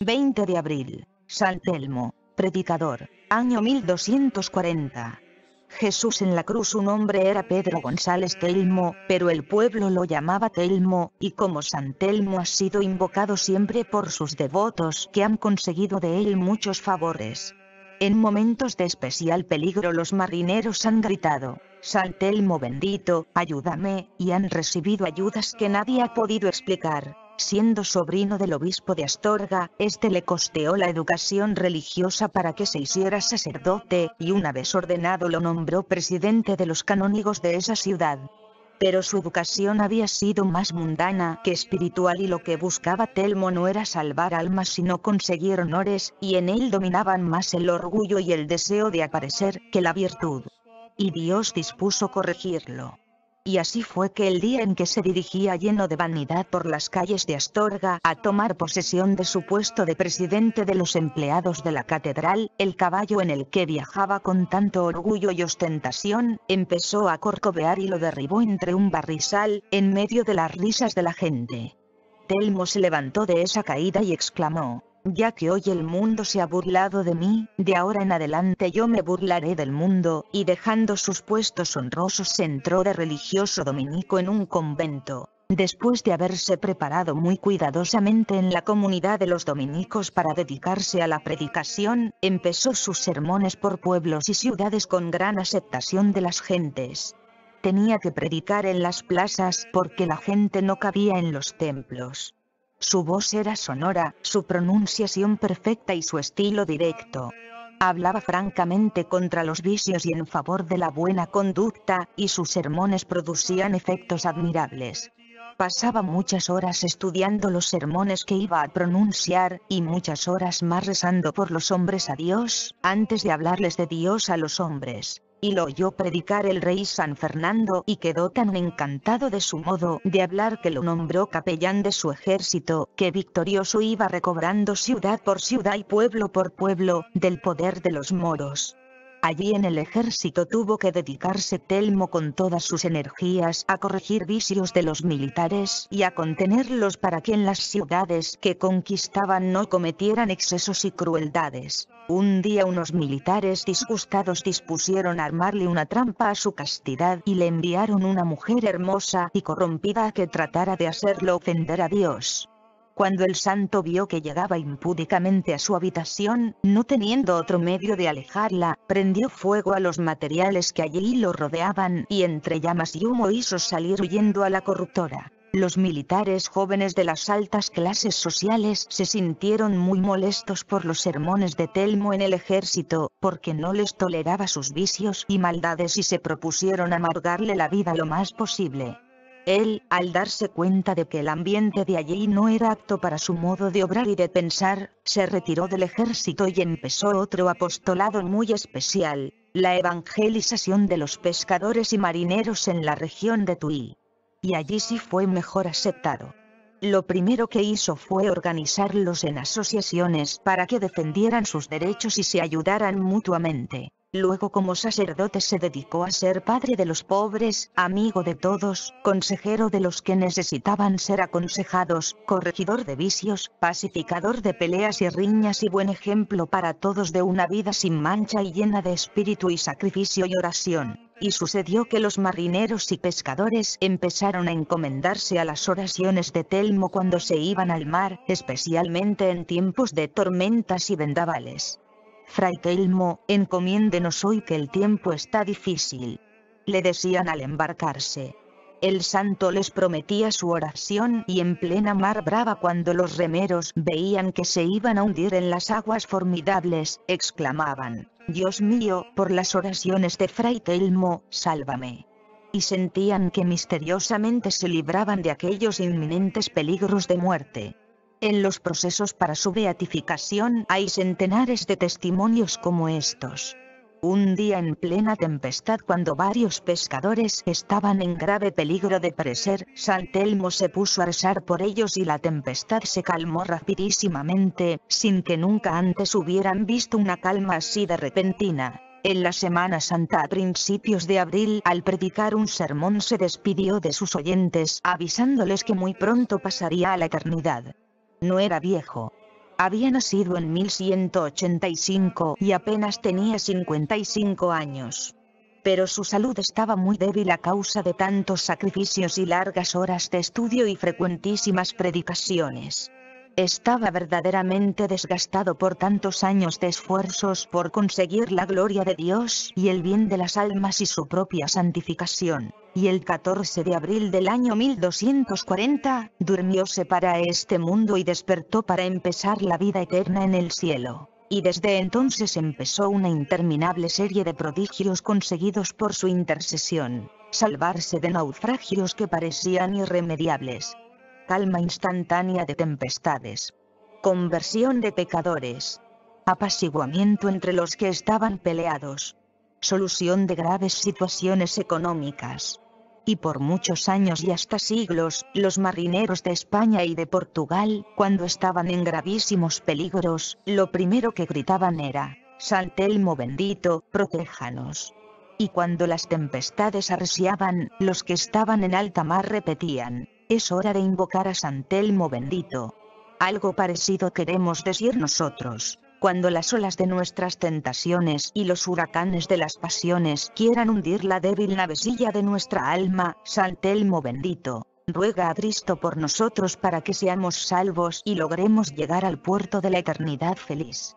20 de abril, San Telmo, Predicador, año 1240. Jesús en la cruz su nombre era Pedro González Telmo, pero el pueblo lo llamaba Telmo, y como San Telmo ha sido invocado siempre por sus devotos que han conseguido de él muchos favores. En momentos de especial peligro los marineros han gritado, San Telmo bendito, ayúdame, y han recibido ayudas que nadie ha podido explicar. Siendo sobrino del obispo de Astorga, este le costeó la educación religiosa para que se hiciera sacerdote, y una vez ordenado lo nombró presidente de los canónigos de esa ciudad pero su educación había sido más mundana que espiritual y lo que buscaba Telmo no era salvar almas sino conseguir honores, y en él dominaban más el orgullo y el deseo de aparecer que la virtud. Y Dios dispuso corregirlo y así fue que el día en que se dirigía lleno de vanidad por las calles de Astorga a tomar posesión de su puesto de presidente de los empleados de la catedral, el caballo en el que viajaba con tanto orgullo y ostentación, empezó a corcovear y lo derribó entre un barrizal, en medio de las risas de la gente. Telmo se levantó de esa caída y exclamó, ya que hoy el mundo se ha burlado de mí, de ahora en adelante yo me burlaré del mundo, y dejando sus puestos honrosos se entró de religioso dominico en un convento. Después de haberse preparado muy cuidadosamente en la comunidad de los dominicos para dedicarse a la predicación, empezó sus sermones por pueblos y ciudades con gran aceptación de las gentes. Tenía que predicar en las plazas porque la gente no cabía en los templos. Su voz era sonora, su pronunciación perfecta y su estilo directo. Hablaba francamente contra los vicios y en favor de la buena conducta, y sus sermones producían efectos admirables. Pasaba muchas horas estudiando los sermones que iba a pronunciar, y muchas horas más rezando por los hombres a Dios, antes de hablarles de Dios a los hombres y lo oyó predicar el rey San Fernando y quedó tan encantado de su modo de hablar que lo nombró capellán de su ejército, que victorioso iba recobrando ciudad por ciudad y pueblo por pueblo, del poder de los moros. Allí en el ejército tuvo que dedicarse Telmo con todas sus energías a corregir vicios de los militares y a contenerlos para que en las ciudades que conquistaban no cometieran excesos y crueldades. Un día unos militares disgustados dispusieron armarle una trampa a su castidad y le enviaron una mujer hermosa y corrompida que tratara de hacerlo ofender a Dios. Cuando el santo vio que llegaba impúdicamente a su habitación, no teniendo otro medio de alejarla, prendió fuego a los materiales que allí lo rodeaban y entre llamas y humo hizo salir huyendo a la corruptora. Los militares jóvenes de las altas clases sociales se sintieron muy molestos por los sermones de Telmo en el ejército, porque no les toleraba sus vicios y maldades y se propusieron amargarle la vida lo más posible. Él, al darse cuenta de que el ambiente de allí no era apto para su modo de obrar y de pensar, se retiró del ejército y empezó otro apostolado muy especial, la evangelización de los pescadores y marineros en la región de Tui. Y allí sí fue mejor aceptado. Lo primero que hizo fue organizarlos en asociaciones para que defendieran sus derechos y se ayudaran mutuamente. Luego como sacerdote se dedicó a ser padre de los pobres, amigo de todos, consejero de los que necesitaban ser aconsejados, corregidor de vicios, pacificador de peleas y riñas y buen ejemplo para todos de una vida sin mancha y llena de espíritu y sacrificio y oración. Y sucedió que los marineros y pescadores empezaron a encomendarse a las oraciones de Telmo cuando se iban al mar, especialmente en tiempos de tormentas y vendavales. Fray Telmo, encomiéndenos hoy que el tiempo está difícil. Le decían al embarcarse. El santo les prometía su oración y en plena mar brava cuando los remeros veían que se iban a hundir en las aguas formidables, exclamaban, Dios mío, por las oraciones de Fray Telmo, sálvame. Y sentían que misteriosamente se libraban de aquellos inminentes peligros de muerte. En los procesos para su beatificación hay centenares de testimonios como estos. Un día en plena tempestad cuando varios pescadores estaban en grave peligro de perecer, San Telmo se puso a rezar por ellos y la tempestad se calmó rapidísimamente, sin que nunca antes hubieran visto una calma así de repentina. En la Semana Santa a principios de abril, al predicar un sermón se despidió de sus oyentes avisándoles que muy pronto pasaría a la eternidad. No era viejo. Había nacido en 1185 y apenas tenía 55 años. Pero su salud estaba muy débil a causa de tantos sacrificios y largas horas de estudio y frecuentísimas predicaciones estaba verdaderamente desgastado por tantos años de esfuerzos por conseguir la gloria de Dios y el bien de las almas y su propia santificación. Y el 14 de abril del año 1240, durmióse para este mundo y despertó para empezar la vida eterna en el cielo. Y desde entonces empezó una interminable serie de prodigios conseguidos por su intercesión, salvarse de naufragios que parecían irremediables, calma instantánea de tempestades. Conversión de pecadores. Apaciguamiento entre los que estaban peleados. Solución de graves situaciones económicas. Y por muchos años y hasta siglos, los marineros de España y de Portugal, cuando estaban en gravísimos peligros, lo primero que gritaban era, «Santelmo bendito, protéjanos. Y cuando las tempestades arreciaban, los que estaban en alta mar repetían, es hora de invocar a San Telmo bendito. Algo parecido queremos decir nosotros. Cuando las olas de nuestras tentaciones y los huracanes de las pasiones quieran hundir la débil navecilla de nuestra alma, San Telmo bendito, ruega a Cristo por nosotros para que seamos salvos y logremos llegar al puerto de la eternidad feliz.